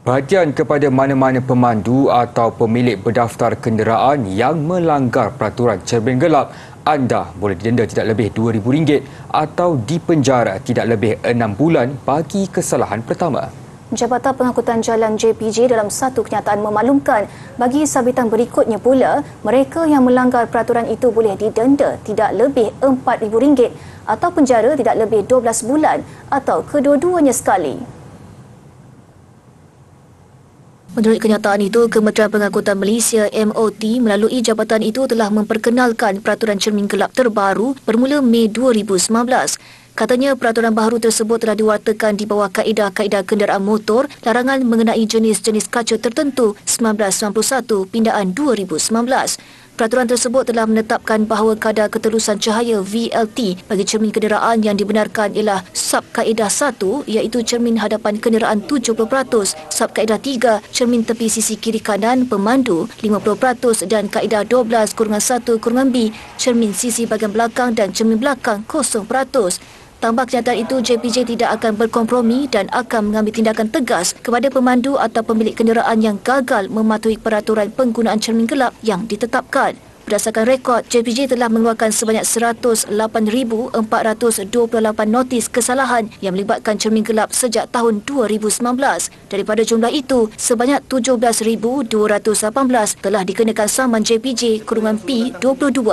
Perhatian kepada mana-mana pemandu atau pemilik berdaftar kenderaan yang melanggar peraturan cermin gelap, anda boleh didenda tidak lebih RM2,000 atau dipenjara tidak lebih 6 bulan bagi kesalahan pertama. Jabatan Pengangkutan Jalan JPJ dalam satu kenyataan memaklumkan bagi sabitan berikutnya pula, mereka yang melanggar peraturan itu boleh didenda tidak lebih RM4,000 atau penjara tidak lebih 12 bulan atau kedua-duanya sekali. Menurut kenyataan itu, Kementerian Pengangkutan Malaysia MOT melalui jabatan itu telah memperkenalkan peraturan cermin gelap terbaru bermula Mei 2019. Katanya peraturan baru tersebut telah diwartakan di bawah kaedah-kaedah kenderaan motor larangan mengenai jenis-jenis kaca tertentu 1991 pindaan 2019. Peraturan tersebut telah menetapkan bahawa kadar ketelusan cahaya VLT bagi cermin kenderaan yang dibenarkan ialah sub kaedah 1 iaitu cermin hadapan kenderaan 70%, sub kaedah 3 cermin tepi sisi kiri kanan pemandu 50% dan kaedah 12 kurungan 1 kurungan B cermin sisi bahagian belakang dan cermin belakang 0%. Tambah kenyataan itu, JPJ tidak akan berkompromi dan akan mengambil tindakan tegas kepada pemandu atau pemilik kenderaan yang gagal mematuhi peraturan penggunaan cermin gelap yang ditetapkan. Berdasarkan rekod, JPJ telah mengeluarkan sebanyak 108,428 notis kesalahan yang melibatkan cermin gelap sejak tahun 2019. Daripada jumlah itu, sebanyak 17,218 telah dikenakan saman JPJ kurungan P22.